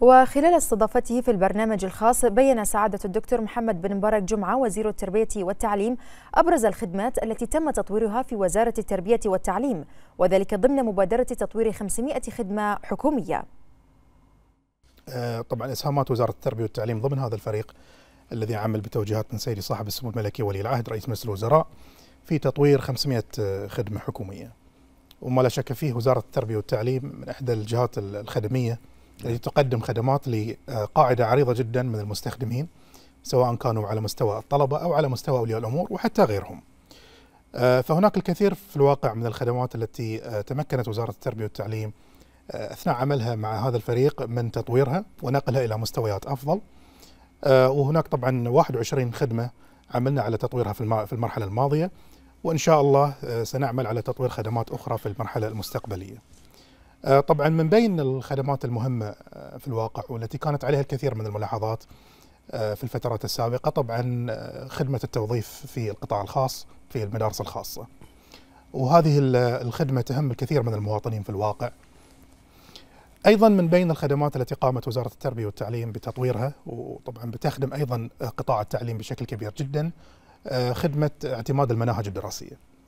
وخلال استضافته في البرنامج الخاص بين سعادة الدكتور محمد بن مبارك جمعة وزير التربية والتعليم أبرز الخدمات التي تم تطويرها في وزارة التربية والتعليم وذلك ضمن مبادرة تطوير 500 خدمة حكومية آه، طبعا اسهامات وزاره التربيه والتعليم ضمن هذا الفريق الذي عمل بتوجيهات من سيدي صاحب السمو الملكي ولي العهد رئيس مجلس الوزراء في تطوير 500 خدمه حكوميه. وما لا شك فيه وزاره التربيه والتعليم من احدى الجهات الخدميه التي تقدم خدمات لقاعده عريضه جدا من المستخدمين سواء كانوا على مستوى الطلبه او على مستوى اولياء الامور وحتى غيرهم. آه، فهناك الكثير في الواقع من الخدمات التي آه، تمكنت وزاره التربيه والتعليم آه، اثناء عملها مع هذا الفريق من تطويرها ونقلها الى مستويات افضل. وهناك طبعا 21 خدمه عملنا على تطويرها في المرحله الماضيه وان شاء الله سنعمل على تطوير خدمات اخرى في المرحله المستقبليه. آه، طبعا من بين الخدمات المهمة آه، في الواقع والتي كانت عليها الكثير من الملاحظات آه، في الفترات السابقة طبعا خدمة التوظيف في القطاع الخاص في المدارس الخاصة وهذه الخدمة تهم الكثير من المواطنين في الواقع ايضا من بين الخدمات التي قامت وزاره التربيه والتعليم بتطويرها وطبعا بتخدم ايضا قطاع التعليم بشكل كبير جدا خدمه اعتماد المناهج الدراسيه.